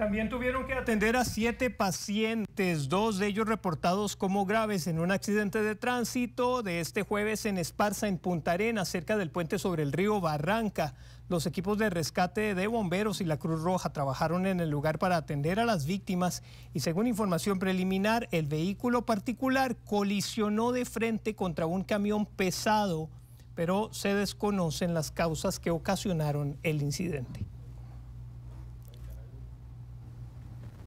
También tuvieron que atender a siete pacientes, dos de ellos reportados como graves en un accidente de tránsito de este jueves en Esparza, en Punta Arena, cerca del puente sobre el río Barranca. Los equipos de rescate de bomberos y la Cruz Roja trabajaron en el lugar para atender a las víctimas y según información preliminar, el vehículo particular colisionó de frente contra un camión pesado, pero se desconocen las causas que ocasionaron el incidente.